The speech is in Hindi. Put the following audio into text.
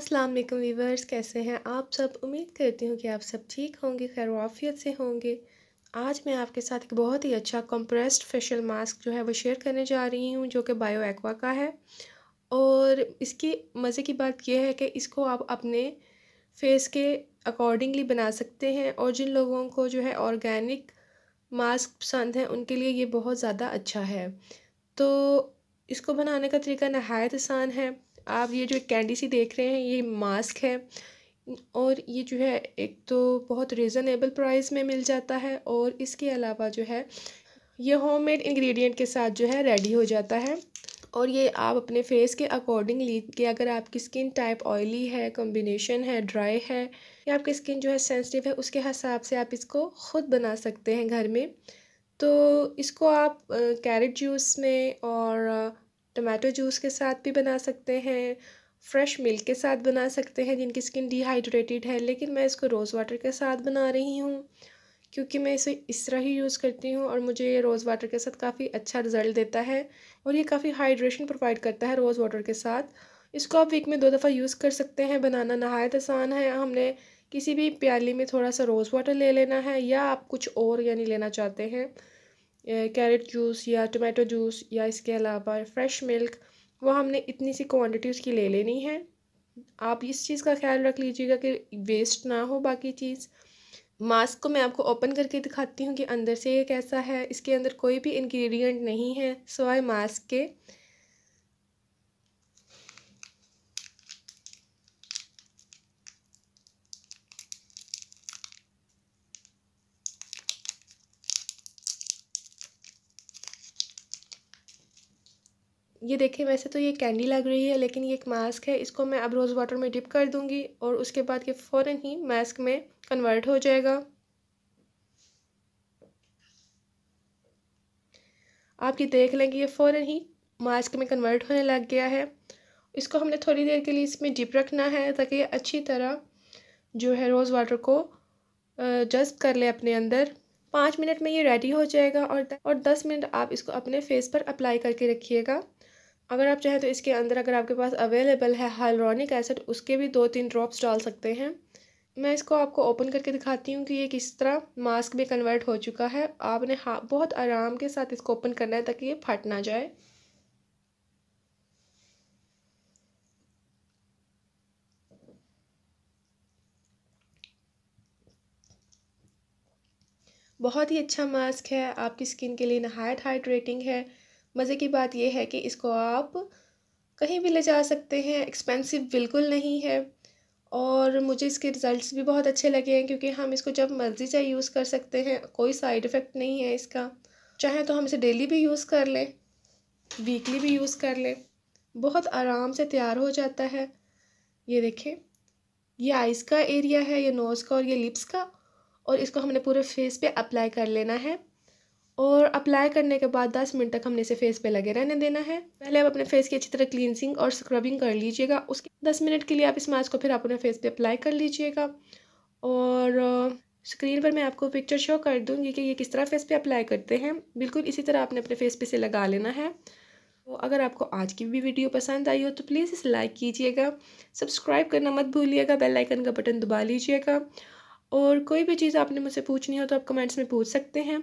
असलम वीवर्स कैसे हैं आप सब उम्मीद करती हूँ कि आप सब ठीक होंगे खैरवाफियत से होंगे आज मैं आपके साथ एक बहुत ही अच्छा कंप्रेस्ड फेशियल मास्क जो है वो शेयर करने जा रही हूँ जो कि बायो एक्वा का है और इसकी मज़े की बात यह है कि इसको आप अपने फेस के अकॉर्डिंगली बना सकते हैं और जिन लोगों को जो है ऑर्गेनिक मास्क पसंद है उनके लिए ये बहुत ज़्यादा अच्छा है तो इसको बनाने का तरीका नहायत आसान है आप ये जो एक कैंडी सी देख रहे हैं ये मास्क है और ये जो है एक तो बहुत रिज़नेबल प्राइस में मिल जाता है और इसके अलावा जो है ये होममेड इंग्रेडिएंट के साथ जो है रेडी हो जाता है और ये आप अपने फेस के अकॉर्डिंग लीजिए अगर आपकी स्किन टाइप ऑयली है कॉम्बिनेशन है ड्राई है या आपकी स्किन जो है सेंसिटिव है उसके हिसाब से आप इसको ख़ुद बना सकते हैं घर में तो इसको आप कैरेट जूस में और टमाटो जूस के साथ भी बना सकते हैं फ्रेश मिल्क के साथ बना सकते हैं जिनकी स्किन डिहाइड्रेटेड है लेकिन मैं इसको रोज़ वाटर के साथ बना रही हूँ क्योंकि मैं इसे इस तरह ही यूज़ करती हूँ और मुझे ये रोज़ वाटर के साथ काफ़ी अच्छा रिज़ल्ट देता है और ये काफ़ी हाइड्रेशन प्रोवाइड करता है रोज़ वाटर के साथ इसको आप वीक में दो दफ़ा यूज़ कर सकते हैं बनाना नहायत आसान है हमने किसी भी प्याली में थोड़ा सा रोज़ वाटर ले लेना है या आप कुछ और यानी लेना चाहते हैं कैरेट जूस या टोमेटो जूस या इसके अलावा फ्रेश मिल्क वो हमने इतनी सी क्वांटिटी उसकी ले लेनी है आप इस चीज़ का ख्याल रख लीजिएगा कि वेस्ट ना हो बाकी चीज़ मास्क को मैं आपको ओपन करके दिखाती हूँ कि अंदर से ये कैसा है इसके अंदर कोई भी इंग्रेडिएंट नहीं है सोए मास्क के ये देखिए वैसे तो ये कैंडी लग रही है लेकिन ये एक मास्क है इसको मैं अब रोज़ वाटर में डिप कर दूँगी और उसके बाद ये फ़ौर ही मास्क में कन्वर्ट हो जाएगा आप ये देख लें कि ये फ़ौर ही मास्क में कन्वर्ट होने लग गया है इसको हमने थोड़ी देर के लिए इसमें डिप रखना है ताकि ये अच्छी तरह जो है रोज़ वाटर को जस्ट कर ले अपने अंदर पाँच मिनट में ये रेडी हो जाएगा और और दस मिनट आप इसको अपने फेस पर अप्लाई करके रखिएगा अगर आप चाहें तो इसके अंदर अगर आपके पास अवेलेबल है हाइलोनिक एसिड उसके भी दो तीन ड्रॉप्स डाल सकते हैं मैं इसको आपको ओपन करके दिखाती हूँ कि ये किस तरह मास्क में कन्वर्ट हो चुका है आपने हाँ बहुत आराम के साथ इसको ओपन करना है ताकि ये फट ना जाए बहुत ही अच्छा मास्क है आपकी स्किन के लिए नहायत हाइड्रेटिंग है मज़े की बात यह है कि इसको आप कहीं भी ले जा सकते हैं एक्सपेंसिव बिल्कुल नहीं है और मुझे इसके रिज़ल्ट्स भी बहुत अच्छे लगे हैं क्योंकि हम इसको जब मर्ज़ी चाहे यूज़ कर सकते हैं कोई साइड इफ़ेक्ट नहीं है इसका चाहे तो हम इसे डेली भी यूज़ कर लें वीकली भी यूज़ कर लें बहुत आराम से तैयार हो जाता है ये देखें ये आइज़ का एरिया है ये नोज़ का और ये लिप्स का और इसको हमने पूरे फेस पे अप्लाई कर लेना है और अप्लाई करने के बाद 10 मिनट तक हमने इसे फेस पे लगे रहने देना है पहले आप अपने फेस की अच्छी तरह क्लींजिंग और स्क्रबिंग कर लीजिएगा उसके 10 मिनट के लिए आप इस मास्क को फिर अपने फेस पे अप्लाई कर लीजिएगा और स्क्रीन पर मैं आपको पिक्चर शो कर दूँगी कि ये किस तरह फेस पर अप्लाई करते हैं बिल्कुल इसी तरह आपने अपने फेस पे से लगा लेना है तो अगर आपको आज की भी वीडियो पसंद आई हो तो प्लीज़ इसे लाइक कीजिएगा सब्सक्राइब करना मत भूलिएगा बेल आइकन का बटन दबा लीजिएगा और कोई भी चीज़ आपने मुझसे पूछनी हो तो आप कमेंट्स में पूछ सकते हैं